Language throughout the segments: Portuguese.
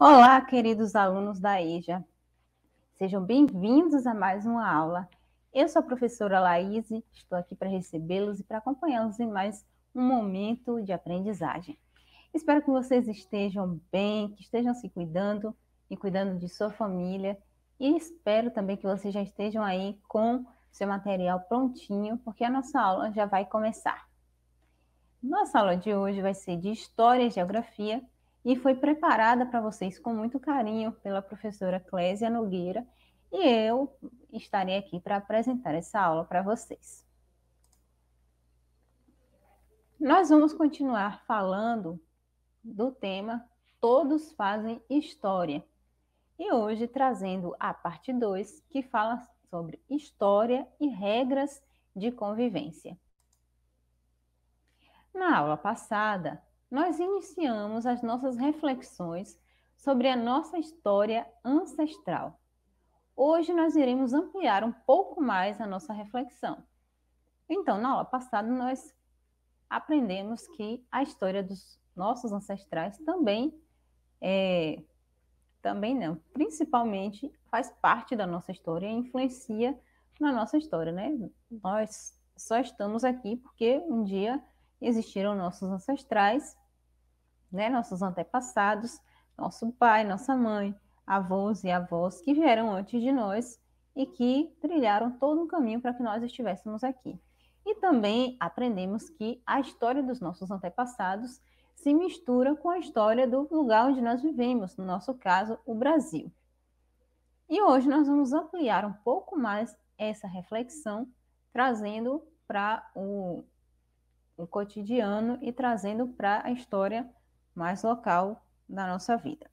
Olá, queridos alunos da EJA. Sejam bem-vindos a mais uma aula. Eu sou a professora Laís, estou aqui para recebê-los e para acompanhá-los em mais um momento de aprendizagem. Espero que vocês estejam bem, que estejam se cuidando e cuidando de sua família. E espero também que vocês já estejam aí com seu material prontinho, porque a nossa aula já vai começar. Nossa aula de hoje vai ser de História e Geografia, e foi preparada para vocês com muito carinho pela professora Clésia Nogueira e eu estarei aqui para apresentar essa aula para vocês. Nós vamos continuar falando do tema Todos Fazem História. E hoje trazendo a parte 2, que fala sobre história e regras de convivência. Na aula passada, nós iniciamos as nossas reflexões sobre a nossa história ancestral. Hoje nós iremos ampliar um pouco mais a nossa reflexão. Então, na aula passada, nós aprendemos que a história dos nossos ancestrais também é, também não, principalmente faz parte da nossa história e influencia na nossa história, né? Nós só estamos aqui porque um dia existiram nossos ancestrais né? Nossos antepassados, nosso pai, nossa mãe, avós e avós que vieram antes de nós e que trilharam todo um caminho para que nós estivéssemos aqui. E também aprendemos que a história dos nossos antepassados se mistura com a história do lugar onde nós vivemos, no nosso caso, o Brasil. E hoje nós vamos ampliar um pouco mais essa reflexão, trazendo para o, o cotidiano e trazendo para a história mais local da nossa vida.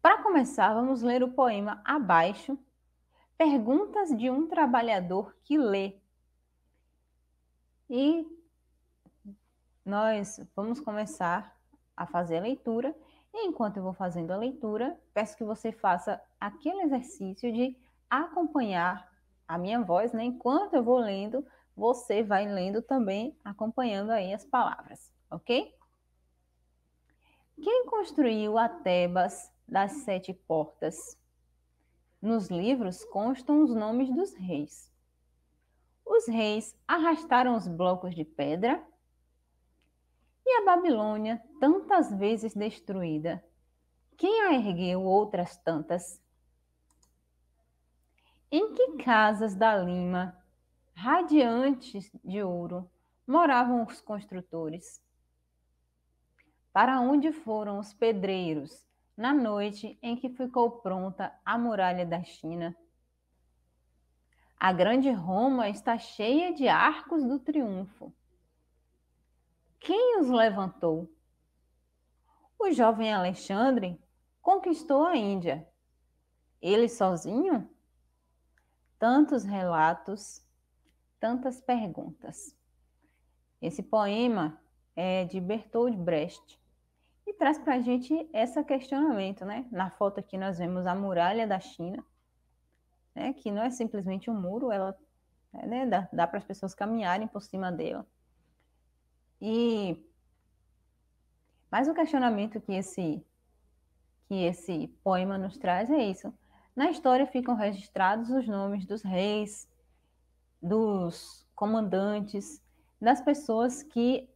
Para começar, vamos ler o poema abaixo, Perguntas de um Trabalhador que Lê. E nós vamos começar a fazer a leitura. E enquanto eu vou fazendo a leitura, peço que você faça aquele exercício de acompanhar a minha voz, né? Enquanto eu vou lendo, você vai lendo também, acompanhando aí as palavras, ok? Quem construiu a Tebas das Sete Portas? Nos livros constam os nomes dos reis. Os reis arrastaram os blocos de pedra e a Babilônia, tantas vezes destruída, quem a ergueu outras tantas? Em que casas da Lima, radiantes de ouro, moravam os construtores? Para onde foram os pedreiros na noite em que ficou pronta a muralha da China? A grande Roma está cheia de arcos do triunfo. Quem os levantou? O jovem Alexandre conquistou a Índia. Ele sozinho? Tantos relatos, tantas perguntas. Esse poema é de Bertold Brecht traz para a gente esse questionamento, né? Na foto aqui nós vemos a muralha da China, né? que não é simplesmente um muro, ela né? dá, dá para as pessoas caminharem por cima dela. E mas o questionamento que esse que esse poema nos traz é isso. Na história ficam registrados os nomes dos reis, dos comandantes, das pessoas que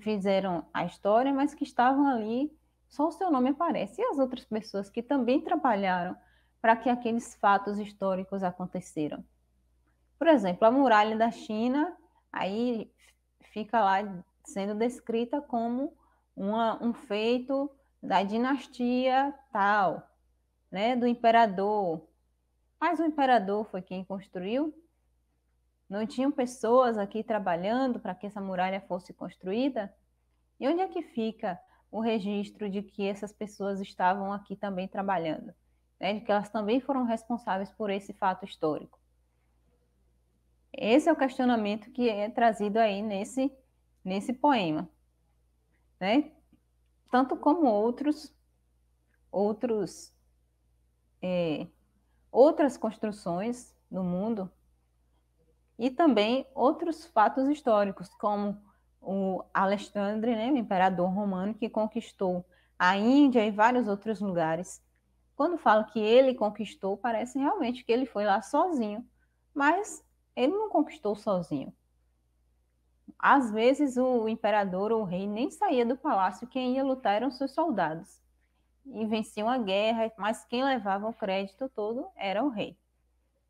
fizeram a história, mas que estavam ali, só o seu nome aparece, e as outras pessoas que também trabalharam para que aqueles fatos históricos aconteceram. Por exemplo, a muralha da China, aí fica lá sendo descrita como uma, um feito da dinastia tal, né, do imperador. Mas o imperador foi quem construiu, não tinham pessoas aqui trabalhando para que essa muralha fosse construída? E onde é que fica o registro de que essas pessoas estavam aqui também trabalhando? Né? De que elas também foram responsáveis por esse fato histórico? Esse é o questionamento que é trazido aí nesse, nesse poema. Né? Tanto como outros, outros é, outras construções no mundo e também outros fatos históricos, como o Alexandre, né, o imperador romano, que conquistou a Índia e vários outros lugares. Quando falo que ele conquistou, parece realmente que ele foi lá sozinho, mas ele não conquistou sozinho. Às vezes o imperador ou o rei nem saía do palácio, quem ia lutar eram seus soldados. E venciam a guerra, mas quem levava o crédito todo era o rei.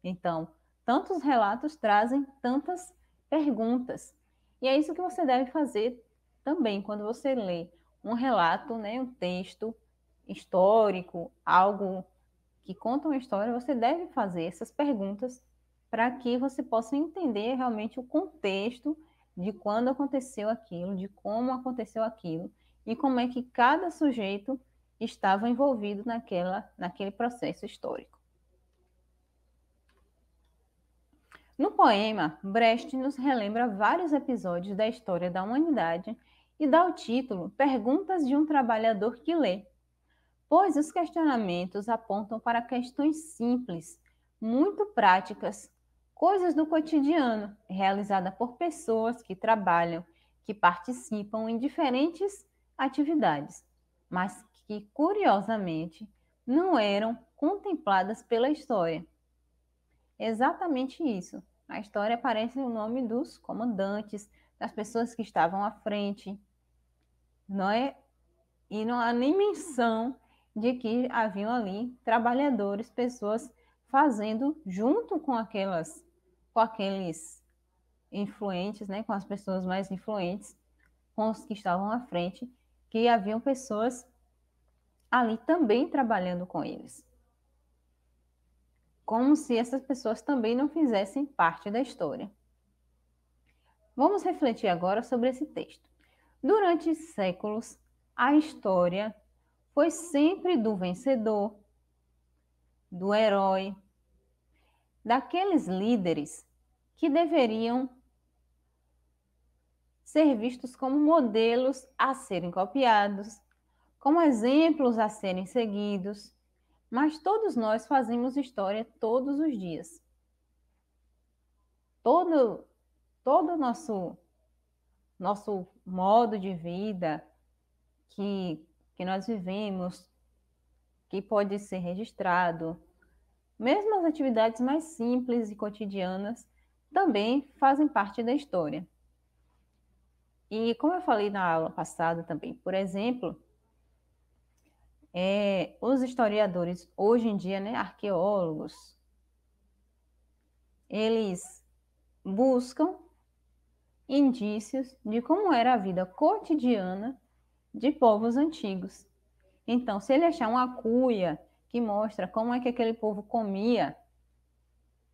Então, tantos relatos trazem tantas perguntas. E é isso que você deve fazer também quando você lê um relato, né, um texto histórico, algo que conta uma história, você deve fazer essas perguntas para que você possa entender realmente o contexto de quando aconteceu aquilo, de como aconteceu aquilo e como é que cada sujeito estava envolvido naquela, naquele processo histórico. No poema, Brecht nos relembra vários episódios da história da humanidade e dá o título Perguntas de um Trabalhador que Lê, pois os questionamentos apontam para questões simples, muito práticas, coisas do cotidiano, realizadas por pessoas que trabalham, que participam em diferentes atividades, mas que, curiosamente, não eram contempladas pela história. Exatamente isso. A história aparece o nome dos comandantes, das pessoas que estavam à frente. Não é? E não há nem menção de que haviam ali trabalhadores, pessoas fazendo junto com aquelas com aqueles influentes, né, com as pessoas mais influentes, com os que estavam à frente, que haviam pessoas ali também trabalhando com eles como se essas pessoas também não fizessem parte da história. Vamos refletir agora sobre esse texto. Durante séculos, a história foi sempre do vencedor, do herói, daqueles líderes que deveriam ser vistos como modelos a serem copiados, como exemplos a serem seguidos mas todos nós fazemos história todos os dias. Todo todo nosso nosso modo de vida que que nós vivemos, que pode ser registrado, mesmo as atividades mais simples e cotidianas também fazem parte da história. E como eu falei na aula passada também, por exemplo, é, os historiadores, hoje em dia, né, arqueólogos, eles buscam indícios de como era a vida cotidiana de povos antigos. Então, se ele achar uma cuia que mostra como é que aquele povo comia,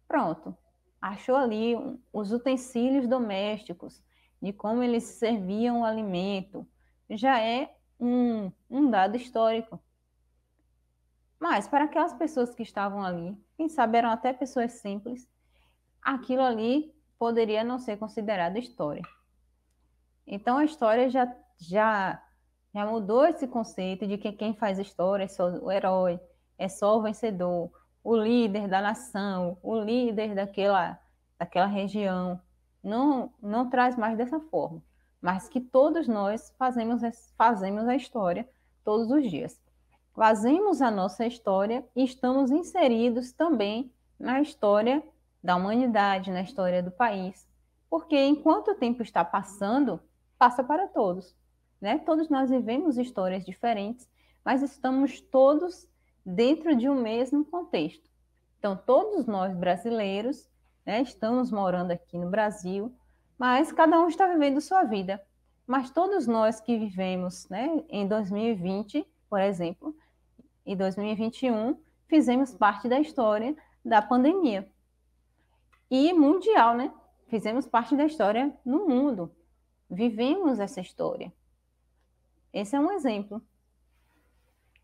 pronto, achou ali os utensílios domésticos, de como eles serviam o alimento, já é um, um dado histórico. Mas para aquelas pessoas que estavam ali, quem sabe eram até pessoas simples, aquilo ali poderia não ser considerado história. Então a história já já já mudou esse conceito de que quem faz história é só o herói, é só o vencedor, o líder da nação, o líder daquela daquela região. Não não traz mais dessa forma, mas que todos nós fazemos fazemos a história todos os dias fazemos a nossa história e estamos inseridos também na história da humanidade, na história do país. Porque enquanto o tempo está passando, passa para todos. Né? Todos nós vivemos histórias diferentes, mas estamos todos dentro de um mesmo contexto. Então, todos nós brasileiros né, estamos morando aqui no Brasil, mas cada um está vivendo sua vida. Mas todos nós que vivemos né, em 2020, por exemplo, e 2021 fizemos parte da história da pandemia. E mundial, né? Fizemos parte da história no mundo. Vivemos essa história. Esse é um exemplo.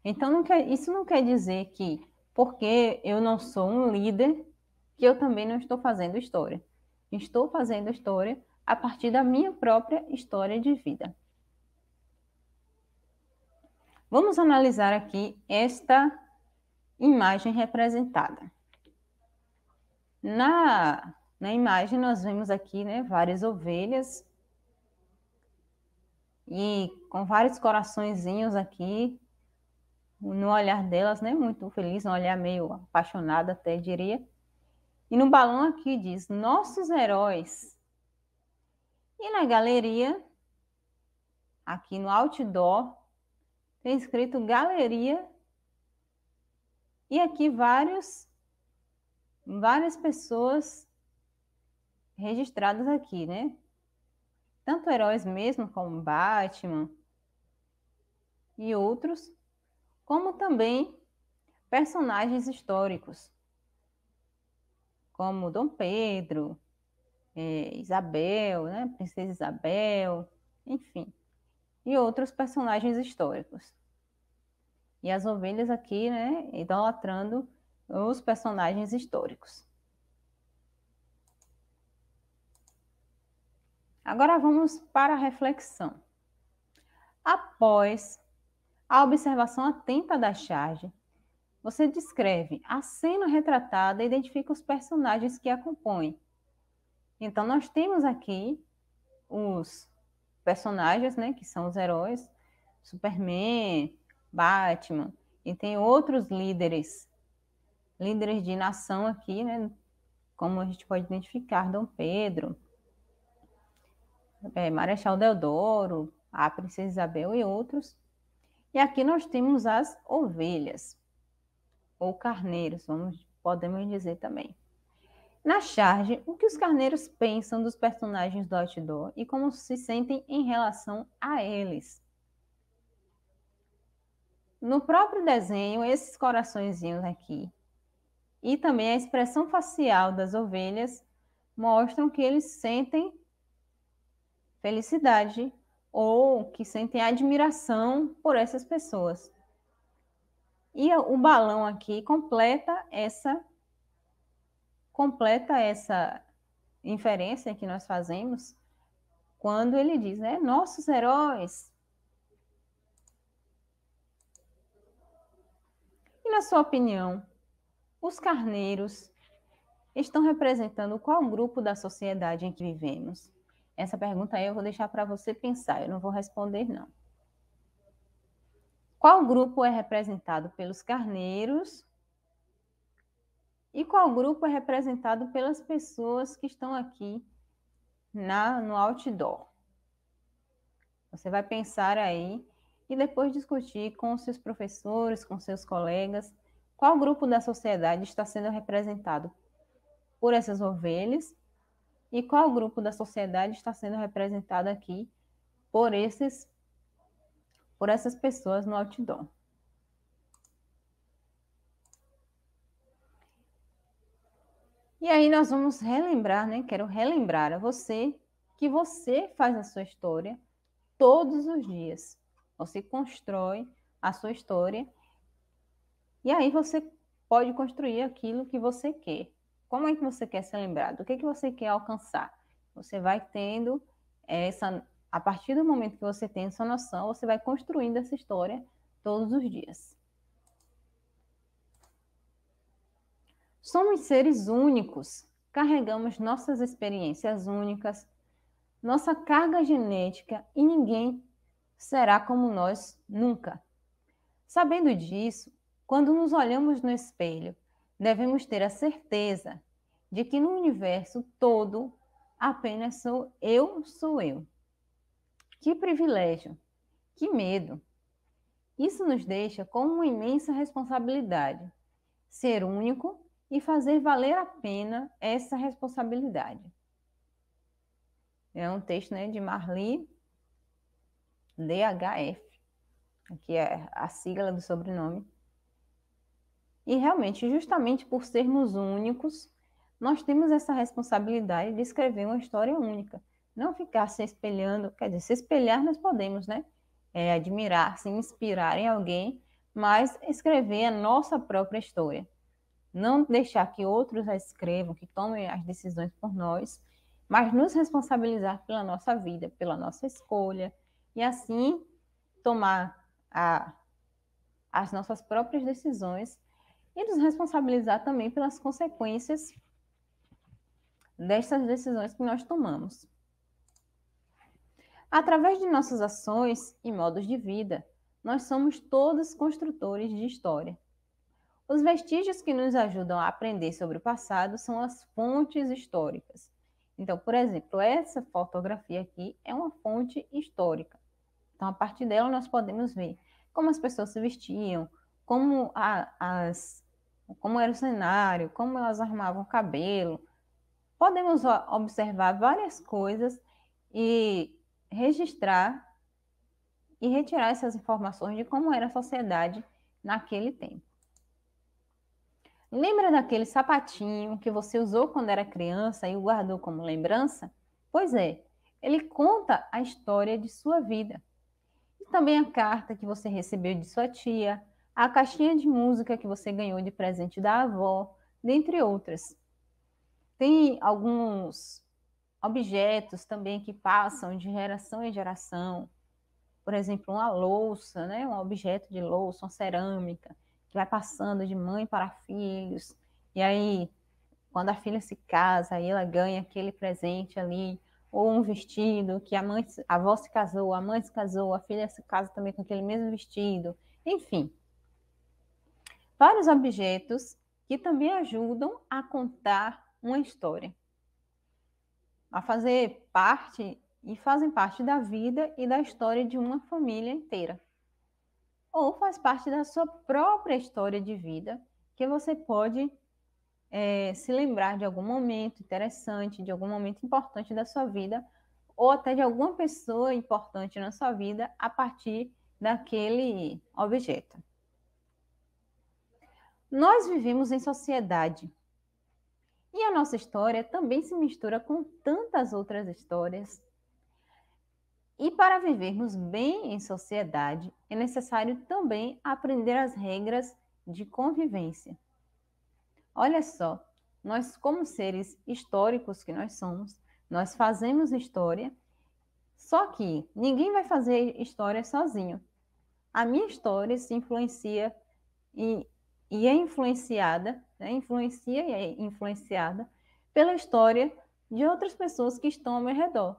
Então, não quer, isso não quer dizer que, porque eu não sou um líder, que eu também não estou fazendo história. Estou fazendo história a partir da minha própria história de vida. Vamos analisar aqui esta imagem representada. Na, na imagem, nós vemos aqui né, várias ovelhas e com vários coraçõezinhos aqui no olhar delas, né, muito feliz, um olhar meio apaixonado até diria. E no balão aqui diz: "Nossos heróis". E na galeria, aqui no outdoor, tem escrito galeria e aqui vários várias pessoas registradas aqui, né? Tanto heróis mesmo como Batman e outros, como também personagens históricos, como Dom Pedro, é, Isabel, né? Princesa Isabel, enfim e outros personagens históricos. E as ovelhas aqui, né, idolatrando os personagens históricos. Agora vamos para a reflexão. Após a observação atenta da charge, você descreve a cena retratada e identifica os personagens que a compõem. Então, nós temos aqui os personagens, né, que são os heróis, Superman, Batman, e tem outros líderes, líderes de nação aqui, né, como a gente pode identificar, Dom Pedro, é, Marechal Deodoro, a Princesa Isabel e outros. E aqui nós temos as ovelhas, ou carneiros, vamos, podemos dizer também. Na charge, o que os carneiros pensam dos personagens do outdoor e como se sentem em relação a eles. No próprio desenho, esses coraçõezinhos aqui e também a expressão facial das ovelhas mostram que eles sentem felicidade ou que sentem admiração por essas pessoas. E o balão aqui completa essa completa essa inferência que nós fazemos quando ele diz, né, nossos heróis. E na sua opinião, os carneiros estão representando qual grupo da sociedade em que vivemos? Essa pergunta aí eu vou deixar para você pensar, eu não vou responder não. Qual grupo é representado pelos carneiros e qual grupo é representado pelas pessoas que estão aqui na no outdoor. Você vai pensar aí e depois discutir com seus professores, com seus colegas, qual grupo da sociedade está sendo representado por essas ovelhas e qual grupo da sociedade está sendo representado aqui por esses por essas pessoas no outdoor. E aí nós vamos relembrar, né? Quero relembrar a você que você faz a sua história todos os dias. Você constrói a sua história e aí você pode construir aquilo que você quer. Como é que você quer ser lembrado? O que é que você quer alcançar? Você vai tendo essa a partir do momento que você tem essa noção, você vai construindo essa história todos os dias. Somos seres únicos, carregamos nossas experiências únicas, nossa carga genética e ninguém será como nós nunca. Sabendo disso, quando nos olhamos no espelho, devemos ter a certeza de que no universo todo apenas sou eu, sou eu. Que privilégio, que medo. Isso nos deixa com uma imensa responsabilidade: ser único e fazer valer a pena essa responsabilidade. É um texto né, de Marli DHF, que é a sigla do sobrenome. E realmente, justamente por sermos únicos, nós temos essa responsabilidade de escrever uma história única. Não ficar se espelhando, quer dizer, se espelhar nós podemos, né? É, admirar, se inspirar em alguém, mas escrever a nossa própria história não deixar que outros a escrevam, que tomem as decisões por nós, mas nos responsabilizar pela nossa vida, pela nossa escolha, e assim tomar a, as nossas próprias decisões e nos responsabilizar também pelas consequências dessas decisões que nós tomamos. Através de nossas ações e modos de vida, nós somos todos construtores de história. Os vestígios que nos ajudam a aprender sobre o passado são as fontes históricas. Então, por exemplo, essa fotografia aqui é uma fonte histórica. Então, a partir dela, nós podemos ver como as pessoas se vestiam, como, a, as, como era o cenário, como elas arrumavam o cabelo. Podemos observar várias coisas e registrar e retirar essas informações de como era a sociedade naquele tempo. Lembra daquele sapatinho que você usou quando era criança e o guardou como lembrança? Pois é, ele conta a história de sua vida. E também a carta que você recebeu de sua tia, a caixinha de música que você ganhou de presente da avó, dentre outras. Tem alguns objetos também que passam de geração em geração. Por exemplo, uma louça, né? um objeto de louça, uma cerâmica que vai passando de mãe para filhos. E aí, quando a filha se casa, aí ela ganha aquele presente ali, ou um vestido que a mãe, a avó se casou, a mãe se casou, a filha se casa também com aquele mesmo vestido. Enfim, vários objetos que também ajudam a contar uma história, a fazer parte e fazem parte da vida e da história de uma família inteira ou faz parte da sua própria história de vida, que você pode é, se lembrar de algum momento interessante, de algum momento importante da sua vida, ou até de alguma pessoa importante na sua vida a partir daquele objeto. Nós vivemos em sociedade. E a nossa história também se mistura com tantas outras histórias, e para vivermos bem em sociedade, é necessário também aprender as regras de convivência. Olha só, nós, como seres históricos que nós somos, nós fazemos história, só que ninguém vai fazer história sozinho. A minha história se influencia e, e é influenciada, né? influencia e é influenciada pela história de outras pessoas que estão ao meu redor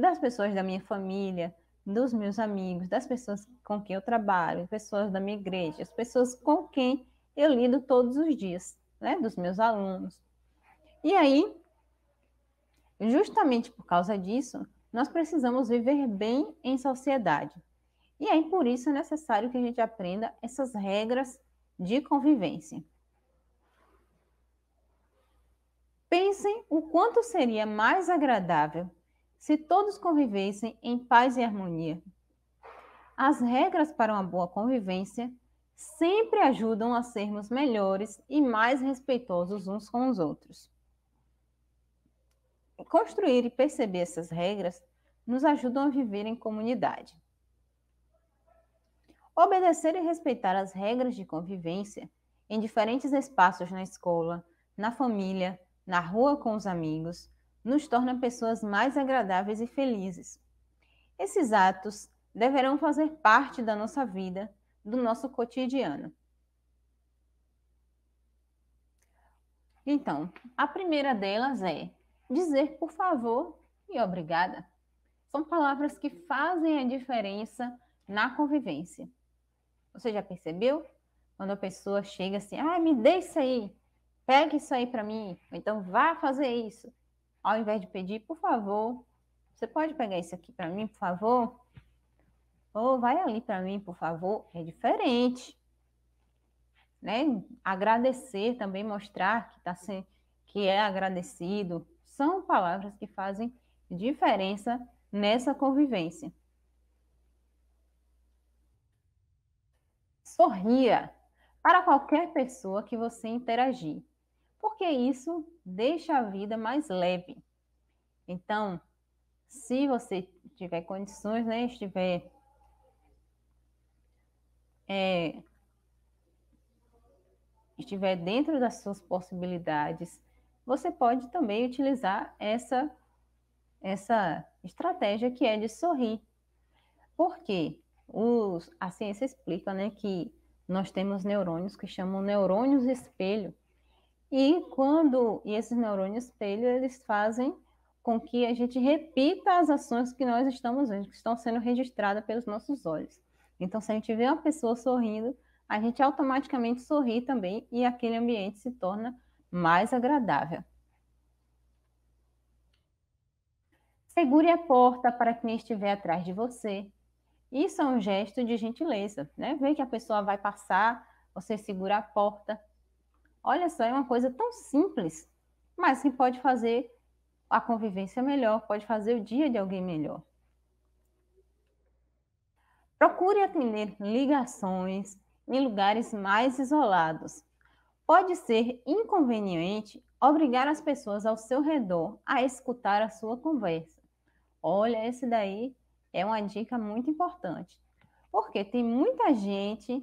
das pessoas da minha família, dos meus amigos, das pessoas com quem eu trabalho, pessoas da minha igreja, as pessoas com quem eu lido todos os dias, né, dos meus alunos. E aí, justamente por causa disso, nós precisamos viver bem em sociedade. E aí, por isso, é necessário que a gente aprenda essas regras de convivência. Pensem o quanto seria mais agradável se todos convivessem em paz e harmonia. As regras para uma boa convivência sempre ajudam a sermos melhores e mais respeitosos uns com os outros. Construir e perceber essas regras nos ajudam a viver em comunidade. Obedecer e respeitar as regras de convivência em diferentes espaços na escola, na família, na rua com os amigos, nos torna pessoas mais agradáveis e felizes. Esses atos deverão fazer parte da nossa vida, do nosso cotidiano. Então, a primeira delas é dizer por favor e obrigada. São palavras que fazem a diferença na convivência. Você já percebeu? Quando a pessoa chega assim, ah, me dê isso aí, pegue isso aí para mim, ou então vá fazer isso ao invés de pedir, por favor, você pode pegar isso aqui para mim, por favor? Ou vai ali para mim, por favor? É diferente. Né? Agradecer também, mostrar que, tá sem, que é agradecido, são palavras que fazem diferença nessa convivência. Sorria para qualquer pessoa que você interagir porque isso deixa a vida mais leve. Então, se você tiver condições, né, estiver é, estiver dentro das suas possibilidades, você pode também utilizar essa essa estratégia que é de sorrir. Porque os, a ciência explica né, que nós temos neurônios que chamam neurônios espelho, e quando e esses neurônios espelho, eles fazem com que a gente repita as ações que nós estamos vendo, que estão sendo registradas pelos nossos olhos. Então, se a gente vê uma pessoa sorrindo, a gente automaticamente sorri também e aquele ambiente se torna mais agradável. Segure a porta para quem estiver atrás de você. Isso é um gesto de gentileza, né? Vê que a pessoa vai passar, você segura a porta, Olha só, é uma coisa tão simples, mas que pode fazer a convivência melhor, pode fazer o dia de alguém melhor. Procure atender ligações em lugares mais isolados. Pode ser inconveniente obrigar as pessoas ao seu redor a escutar a sua conversa. Olha, esse daí é uma dica muito importante, porque tem muita gente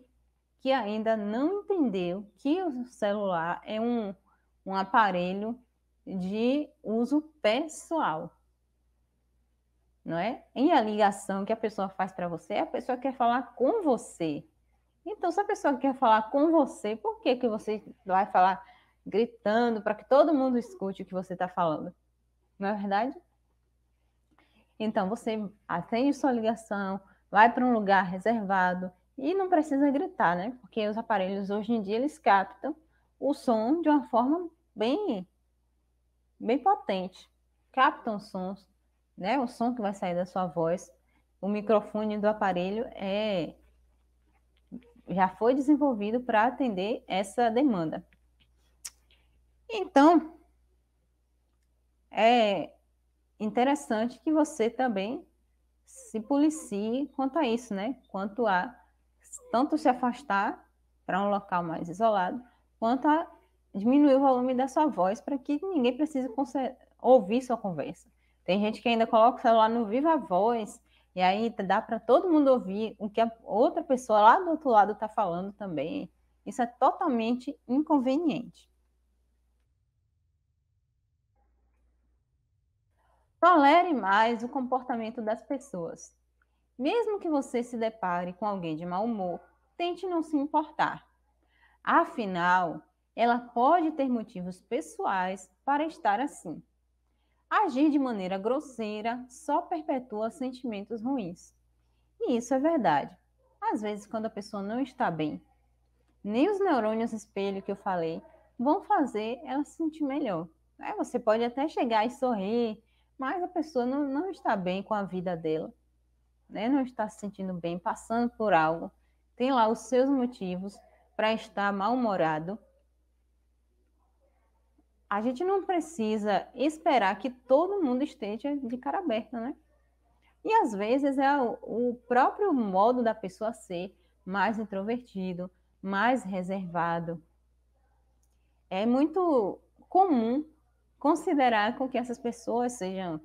que ainda não entendeu que o celular é um, um aparelho de uso pessoal. Não é? E a ligação que a pessoa faz para você, a pessoa quer falar com você. Então, se a pessoa quer falar com você, por que, que você vai falar gritando para que todo mundo escute o que você está falando? Não é verdade? Então, você atende sua ligação, vai para um lugar reservado, e não precisa gritar, né? Porque os aparelhos hoje em dia eles captam o som de uma forma bem bem potente. Captam sons, né? O som que vai sair da sua voz. O microfone do aparelho é já foi desenvolvido para atender essa demanda. Então, é interessante que você também se policie quanto a isso, né? Quanto a tanto se afastar para um local mais isolado, quanto a diminuir o volume da sua voz para que ninguém precise ouvir sua conversa. Tem gente que ainda coloca o celular no viva voz e aí dá para todo mundo ouvir o que a outra pessoa lá do outro lado está falando também. Isso é totalmente inconveniente. Tolere mais o comportamento das pessoas. Mesmo que você se depare com alguém de mau humor, tente não se importar. Afinal, ela pode ter motivos pessoais para estar assim. Agir de maneira grosseira só perpetua sentimentos ruins. E isso é verdade. Às vezes, quando a pessoa não está bem, nem os neurônios espelho que eu falei vão fazer ela se sentir melhor. É, você pode até chegar e sorrir, mas a pessoa não, não está bem com a vida dela né, não está se sentindo bem, passando por algo, tem lá os seus motivos para estar mal-humorado, a gente não precisa esperar que todo mundo esteja de cara aberta, né? E às vezes é o próprio modo da pessoa ser mais introvertido, mais reservado. É muito comum considerar com que essas pessoas sejam,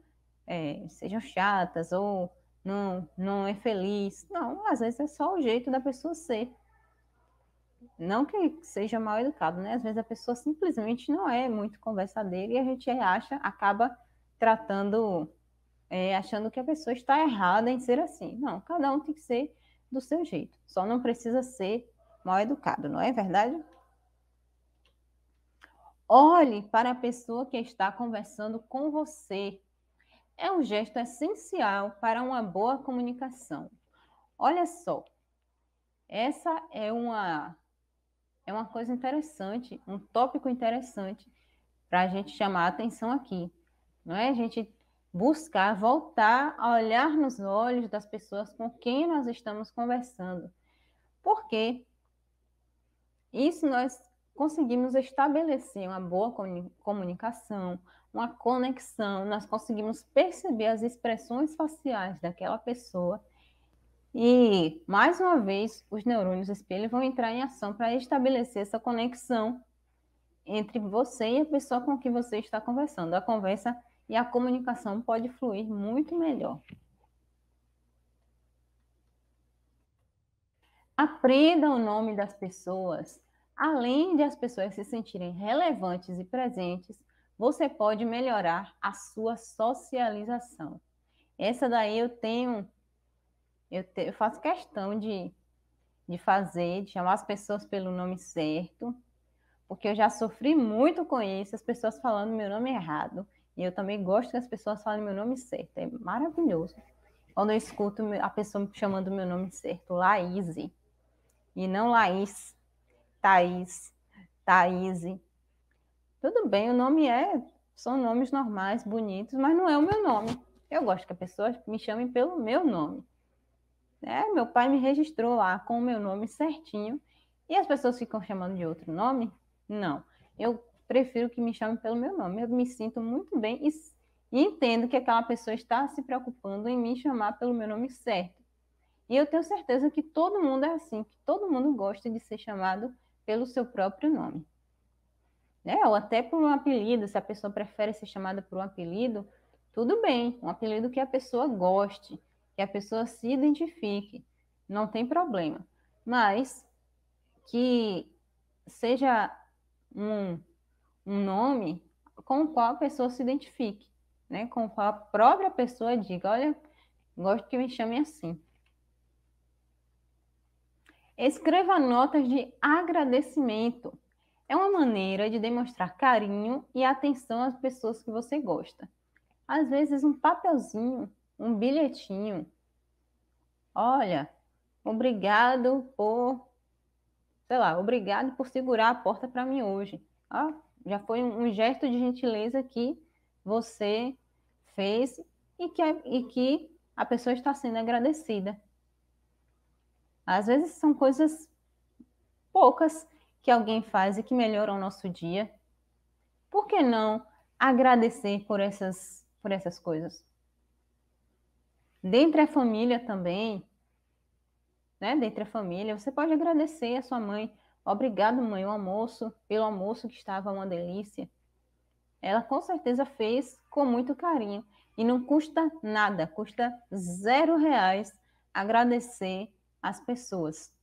é, sejam chatas ou não, não é feliz. Não, às vezes é só o jeito da pessoa ser. Não que seja mal educado, né? Às vezes a pessoa simplesmente não é muito conversadeira e a gente acha, acaba tratando, é, achando que a pessoa está errada em ser assim. Não, cada um tem que ser do seu jeito. Só não precisa ser mal educado, não é verdade? Olhe para a pessoa que está conversando com você é um gesto essencial para uma boa comunicação. Olha só, essa é uma é uma coisa interessante, um tópico interessante para a gente chamar a atenção aqui, não é? A gente buscar voltar a olhar nos olhos das pessoas com quem nós estamos conversando, porque isso nós conseguimos estabelecer uma boa comunicação, uma conexão, nós conseguimos perceber as expressões faciais daquela pessoa. E, mais uma vez, os neurônios espelho vão entrar em ação para estabelecer essa conexão entre você e a pessoa com que você está conversando. A conversa e a comunicação pode fluir muito melhor. Aprenda o nome das pessoas. Além de as pessoas se sentirem relevantes e presentes, você pode melhorar a sua socialização. Essa daí eu tenho, eu, te, eu faço questão de, de fazer, de chamar as pessoas pelo nome certo, porque eu já sofri muito com isso, as pessoas falando meu nome errado. E eu também gosto que as pessoas falem meu nome certo, é maravilhoso. Quando eu escuto a pessoa chamando meu nome certo, Laís, e não Laís, Thaís, Thaís, tudo bem, o nome é. São nomes normais, bonitos, mas não é o meu nome. Eu gosto que as pessoas me chamem pelo meu nome. É, meu pai me registrou lá com o meu nome certinho. E as pessoas ficam chamando de outro nome? Não. Eu prefiro que me chamem pelo meu nome. Eu me sinto muito bem e, e entendo que aquela pessoa está se preocupando em me chamar pelo meu nome certo. E eu tenho certeza que todo mundo é assim, que todo mundo gosta de ser chamado pelo seu próprio nome né? Ou até por um apelido, se a pessoa prefere ser chamada por um apelido, tudo bem, um apelido que a pessoa goste, que a pessoa se identifique, não tem problema. Mas que seja um, um nome com o qual a pessoa se identifique, né? Com o qual a própria pessoa diga, olha, gosto que me chame assim. Escreva notas de agradecimento é uma maneira de demonstrar carinho e atenção às pessoas que você gosta. Às vezes, um papelzinho, um bilhetinho. Olha, obrigado por. Sei lá, obrigado por segurar a porta para mim hoje. Ah, já foi um gesto de gentileza que você fez e que, e que a pessoa está sendo agradecida. Às vezes são coisas poucas que alguém faz e que melhora o nosso dia? Por que não agradecer por essas, por essas coisas? Dentre a família também, né? Dentre a família, você pode agradecer a sua mãe. Obrigado, mãe, o almoço, pelo almoço que estava uma delícia. Ela com certeza fez com muito carinho. E não custa nada, custa zero reais agradecer as pessoas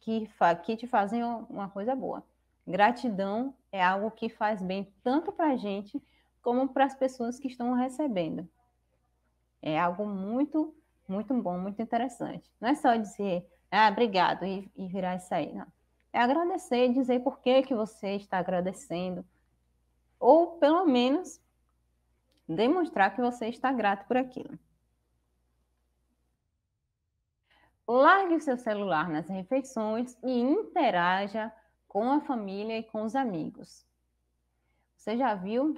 que, fa que te fazem uma coisa boa. Gratidão é algo que faz bem tanto para a gente como para as pessoas que estão recebendo. É algo muito, muito bom, muito interessante. Não é só dizer, ah, obrigado, e, e virar isso aí, não. É agradecer e dizer por que, que você está agradecendo. Ou, pelo menos, demonstrar que você está grato por aquilo. Largue o seu celular nas refeições e interaja com a família e com os amigos. Você já viu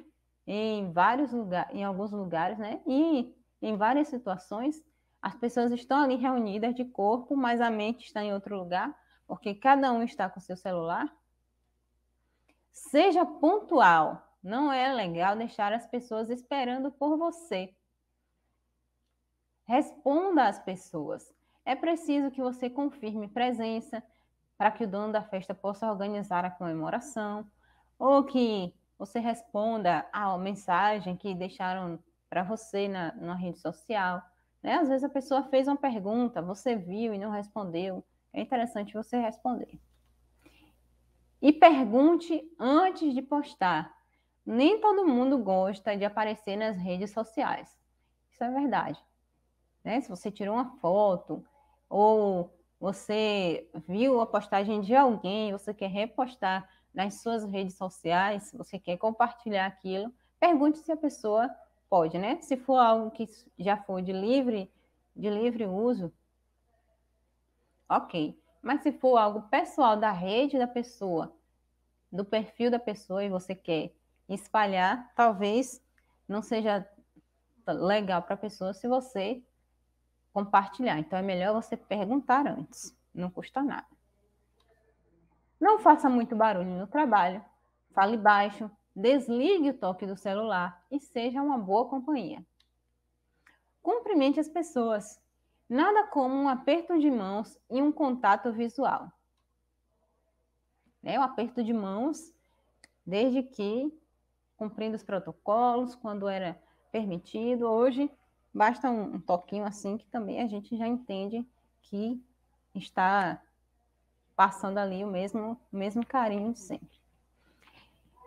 em vários lugares, em alguns lugares, né? E em várias situações, as pessoas estão ali reunidas de corpo, mas a mente está em outro lugar, porque cada um está com seu celular. Seja pontual. Não é legal deixar as pessoas esperando por você. Responda às pessoas é preciso que você confirme presença para que o dono da festa possa organizar a comemoração, ou que você responda à mensagem que deixaram para você na, na, rede social. Né? Às vezes a pessoa fez uma pergunta, você viu e não respondeu. É interessante você responder. E pergunte antes de postar. Nem todo mundo gosta de aparecer nas redes sociais. Isso é verdade. Né? Se você tirou uma foto, ou você viu a postagem de alguém, você quer repostar nas suas redes sociais, você quer compartilhar aquilo, pergunte se a pessoa pode, né? Se for algo que já foi de livre, de livre uso, ok. Mas se for algo pessoal da rede da pessoa, do perfil da pessoa e você quer espalhar, talvez não seja legal para a pessoa se você compartilhar. Então é melhor você perguntar antes, não custa nada. Não faça muito barulho no trabalho, fale baixo, desligue o toque do celular e seja uma boa companhia. Cumprimente as pessoas. Nada como um aperto de mãos e um contato visual. Né? O aperto de mãos, desde que cumprindo os protocolos, quando era permitido, hoje Basta um, um toquinho assim que também a gente já entende que está passando ali o mesmo, o mesmo carinho de sempre.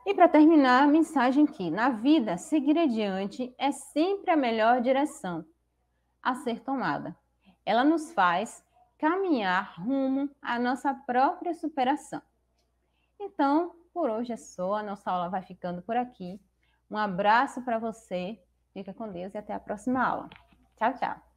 E para terminar, a mensagem que na vida seguir adiante é sempre a melhor direção a ser tomada. Ela nos faz caminhar rumo à nossa própria superação. Então, por hoje é só, a nossa aula vai ficando por aqui. Um abraço para você Fica com Deus e até a próxima aula. Tchau, tchau.